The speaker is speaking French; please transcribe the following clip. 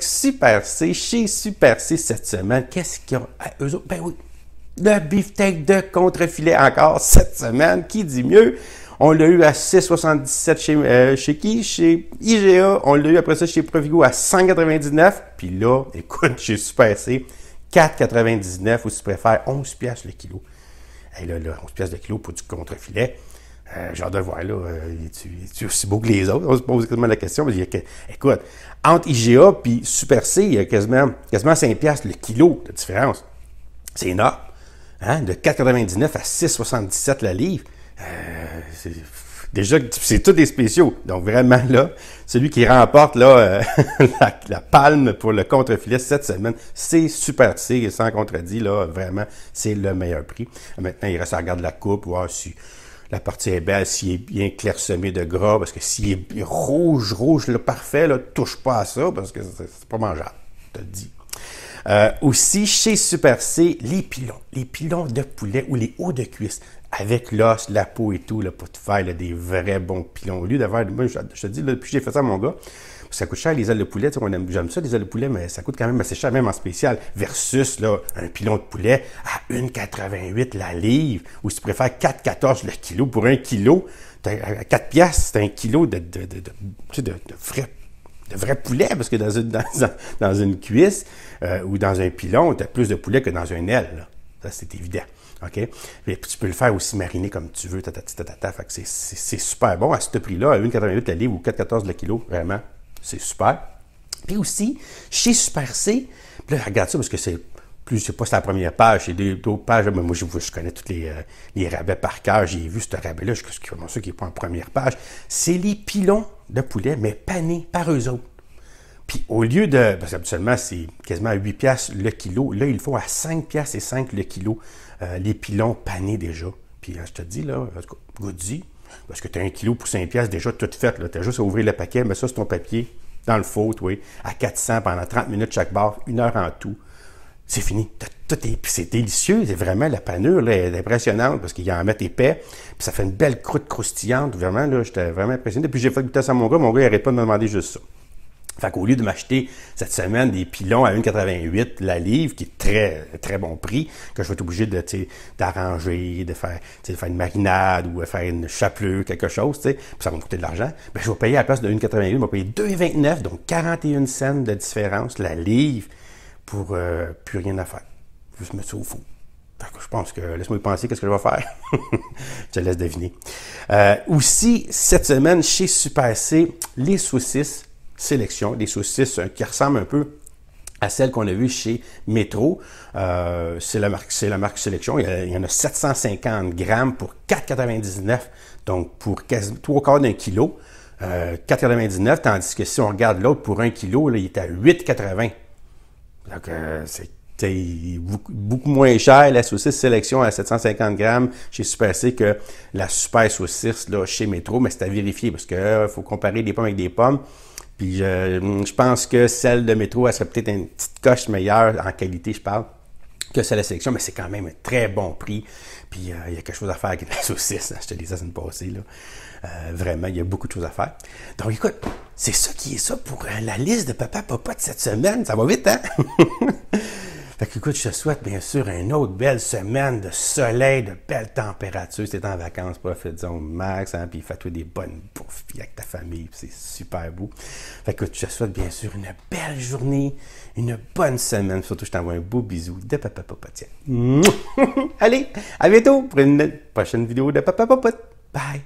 Super C, chez Super C cette semaine, qu'est-ce qu'ils ont à ah, eux autres? Ben oui, le beefsteak de contrefilet encore cette semaine. Qui dit mieux? On l'a eu à 6,77 chez, euh, chez qui? Chez IGA. On l'a eu après ça chez Provigo à 199$, Puis là, écoute, chez Super C, 4,99 ou si tu préfères, 11 le kilo. Et là, là, 11 piastres le kilo pour du contrefilet. Euh, genre de voir, là, euh, es-tu es aussi beau que les autres? On se pose quasiment la question. Mais écoute, entre IGA puis Super C, il y a quasiment, quasiment 5$ le kilo de différence. C'est énorme. Hein? De 99 à 6,77 la livre. Euh, déjà, c'est tout des spéciaux. Donc, vraiment, là, celui qui remporte la, palme pour le contre-filet cette semaine, c'est Super C. Sans contredit, là, vraiment, c'est le meilleur prix. Maintenant, il reste à regarder la coupe, voir si la partie est belle s'il est bien clairsemé de gras, parce que s'il est rouge, rouge, le parfait, là, touche pas à ça, parce que c'est pas mangeable, je te le dis. Euh, aussi, chez Super C, les pilons, les pilons de poulet ou les hauts de cuisse, avec l'os, la peau et tout, là, pour te faire des vrais bons pilons. Au lieu d'avoir, je, te dis, depuis que j'ai fait ça mon gars, ça coûte cher, les ailes de poulet. Tu sais, j'aime ça, les ailes de poulet, mais ça coûte quand même assez cher, même en spécial, versus là, un pilon de poulet à 1,88 la livre, ou si tu préfères 4,14 le kilo pour un kilo. À 4 piastres, c'est un kilo de, de, de, de vrai poulet, parce que dans une, dans, une cuisse euh, ou dans un pilon, tu as plus de poulet que dans un aile. Ça, c'est évident. OK? Et tu peux le faire aussi mariner comme tu veux, ta, ta, c'est super bon à ce prix-là, à 1,88 la livre ou 4,14 le kilo, vraiment c'est super. Puis aussi, chez Super C, regarde ça parce que c'est plus, c'est pas la première page, c'est d'autres pages. Mais moi, je, connais tous les, euh, les, rabais par cœur. J'ai vu ce rabais-là. Je suis vraiment sûr qui n'est pas en première page. C'est les pilons de poulet, mais panés par eux autres. Puis au lieu de. Parce qu'habituellement, c'est quasiment à 8 le kilo. Là, il faut à 5 et 5 le kilo euh, les pilons panés déjà. Puis hein, je te dis, là, goodie parce que tu as un kilo pour 5 pièces déjà tout fait. Tu as juste à ouvrir le paquet, mais ça, c'est ton papier dans le faute, oui, à 400 pendant 30 minutes chaque barre, une heure en tout. C'est fini. Tout c'est délicieux. C'est vraiment la panure, là, est impressionnante parce qu'ils en mettent épais. Puis ça fait une belle croûte croustillante. Vraiment, là, j'étais vraiment impressionné. Puis j'ai fait goûter ça à mon gars. Mon gars, il n'arrête pas de me demander juste ça. Fait qu'au lieu de m'acheter cette semaine des pilons à 1,88 la livre, qui est très, très bon prix, que je vais être obligé de, d'arranger, de faire, de faire une marinade ou de faire une chapelure, quelque chose, pour ça va me coûter de l'argent, ben, je vais payer à la place de 1,88, je vais payer 2,29, donc 41 cents de différence la livre pour euh, plus rien à faire. Je me suis au fou. je pense que laisse-moi penser qu'est-ce que je vais faire. je te laisse deviner. Euh, aussi, cette semaine, chez Super C, les saucisses sélection, des saucisses euh, qui ressemblent un peu à celles qu'on a vues chez Metro. Euh, c'est la marque, c'est la marque Sélection. Il y, en a 750 grammes pour 4,99, donc pour trois quarts d'un kilo. 4,99, euh, tandis que si on regarde l'autre pour un kilo, il est à 8,80. Donc, c'est beaucoup moins cher la saucisse sélection à 750 grammes chez Super C que la super saucisse là, chez Metro, mais c'est à vérifier parce qu'il faut comparer des pommes avec des pommes. Puis euh, je, pense que celle de métro, elle serait peut-être une petite coche meilleure en qualité, je parle, que celle de sélection, mais c'est quand même un très bon prix. Puis euh, il y a quelque chose à faire avec la saucisse, je te disais c'est une passée. Là. Euh, vraiment, il y a beaucoup de choses à faire. Donc écoute, c'est ça qui est ça pour la liste de Papa Papa de cette semaine. Ça va vite, hein? Fait que, écoute, je te souhaite bien sûr une autre belle semaine de soleil, de belles températures. C'est en vacances, profite-en max, hein, puis fais-toi des bonnes bouffes, puis avec ta famille, c'est super beau. Fait que, écoute, je te souhaite bien sûr une belle journée, une bonne semaine. Surtout, je t'envoie un beau bisou de Papa tiens. Allez, à bientôt pour une prochaine vidéo de Papa Popote. Bye!